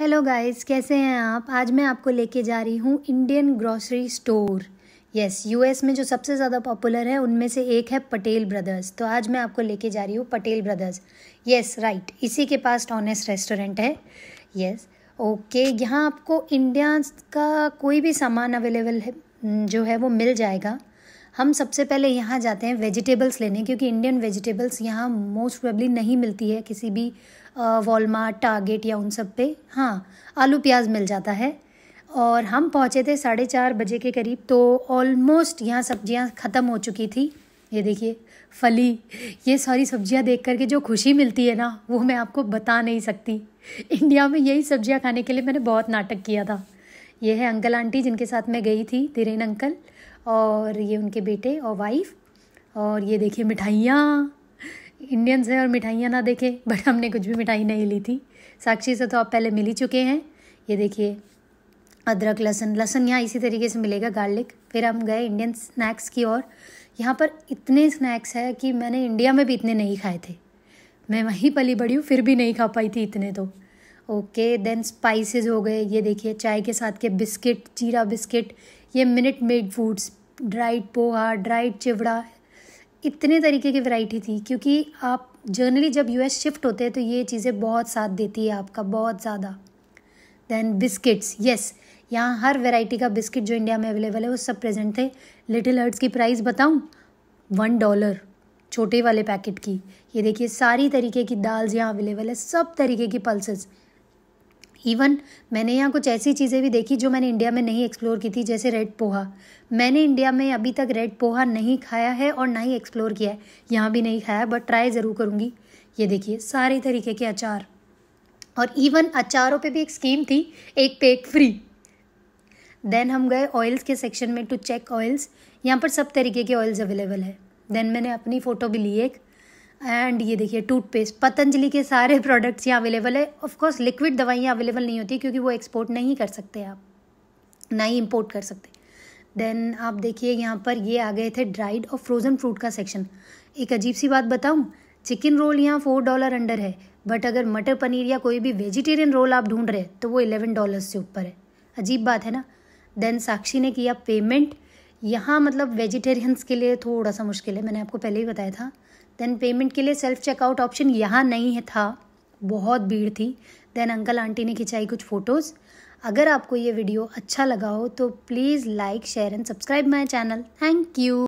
hello guys कैसे हैं आप आज मैं आपको लेके जा रही हूँ Indian grocery store yes US में जो सबसे ज़्यादा पॉपुलर है उनमें से एक है पटेल ब्रदर्स तो आज मैं आपको लेके जा रही हूँ पटेल ब्रदर्स यस राइट इसी के पास टॉनेस रेस्टोरेंट है यस ओके यहाँ आपको इंडिया का कोई भी सामान अवेलेबल है जो है वो मिल जाएगा हम सबसे पहले यहाँ जाते हैं वेजिटेबल्स लेने क्योंकि इंडियन वेजिटेबल्स यहाँ मोस्ट प्रोबेबली नहीं मिलती है किसी भी वॉलमार्ट टारगेट या उन सब पे हाँ आलू प्याज मिल जाता है और हम पहुँचे थे साढ़े चार बजे के करीब तो ऑलमोस्ट यहाँ सब्जियाँ ख़त्म हो चुकी थी ये देखिए फली ये सारी सब्जियाँ देख करके जो खुशी मिलती है ना वो मैं आपको बता नहीं सकती इंडिया में यही सब्जियाँ खाने के लिए मैंने बहुत नाटक किया था ये है अंकल आंटी जिनके साथ मैं गई थी धीरेन अंकल और ये उनके बेटे और वाइफ और ये देखिए मिठाइयाँ इंडियंस हैं और मिठाइयाँ ना देखें बट हमने कुछ भी मिठाई नहीं ली थी साक्षी से तो आप पहले मिल ही चुके हैं ये देखिए अदरक लहसन लहसन यहाँ इसी तरीके से मिलेगा गार्लिक फिर हम गए इंडियन स्नैक्स की ओर यहाँ पर इतने स्नैक्स है कि मैंने इंडिया में भी इतने नहीं खाए थे मैं वहीं पली बड़ी हूँ फिर भी नहीं खा पाई थी इतने तो ओके देन स्पाइसेस हो गए ये देखिए चाय के साथ के बिस्किट जीरा बिस्किट ये minute made foods dried poha dried chivda इतने तरीके की वैरायटी थी क्योंकि आप जर्नली जब यूएस शिफ्ट होते हैं तो ये चीज़ें बहुत साथ देती है आपका बहुत ज़्यादा देन बिस्किट्स यस यहाँ हर वैरायटी का बिस्किट जो इंडिया में अवेलेबल है वो सब प्रेजेंट थे लिटिल हर्ट्स की प्राइस बताऊँ वन डॉलर छोटे वाले पैकेट की ये देखिए सारी तरीके की दाल्स यहाँ अवेलेबल है सब तरीके की पल्सेस इवन मैंने यहाँ कुछ ऐसी चीज़ें भी देखी जो मैंने इंडिया में नहीं एक्सप्लोर की थी जैसे रेड पोहा मैंने इंडिया में अभी तक रेड पोहा नहीं खाया है और ना ही एक्सप्लोर किया है यहाँ भी नहीं खाया बट ट्राई ज़रूर करूँगी ये देखिए सारे तरीके के अचार और इवन अचारों पे भी एक स्कीम थी एक पे एक फ्री देन हम गए ऑयल्स के सेक्शन में टू चेक ऑयल्स यहाँ पर सब तरीके के ऑयल्स अवेलेबल है देन मैंने अपनी फ़ोटो भी ली एक एंड ये देखिए टूथपेस्ट पतंजलि के सारे प्रोडक्ट्स यहाँ अवेलेबल है ऑफकोर्स लिक्विड दवाइयाँ अवेलेबल नहीं होती क्योंकि वो एक्सपोर्ट नहीं कर सकते आप ना ही इम्पोर्ट कर सकते देन आप देखिए यहाँ पर ये आ गए थे ड्राइड और फ्रोज़न फ्रूट का सेक्शन एक अजीब सी बात बताऊँ चिकन रोल यहाँ फोर डॉलर अंडर है बट अगर मटर पनीर या कोई भी वेजिटेरियन रोल आप ढूंढ रहे तो वो इलेवन डॉलर से ऊपर है अजीब बात है ना देन साक्षी ने किया पेमेंट यहाँ मतलब वेजिटेरियंस के लिए थोड़ा सा मुश्किल है मैंने आपको पहले ही बताया था देन पेमेंट के लिए सेल्फ चेकआउट ऑप्शन यहाँ नहीं है था बहुत भीड़ थी देन अंकल आंटी ने खिंचाई कुछ फ़ोटोज़ अगर आपको ये वीडियो अच्छा लगा हो तो please like share and subscribe my channel thank you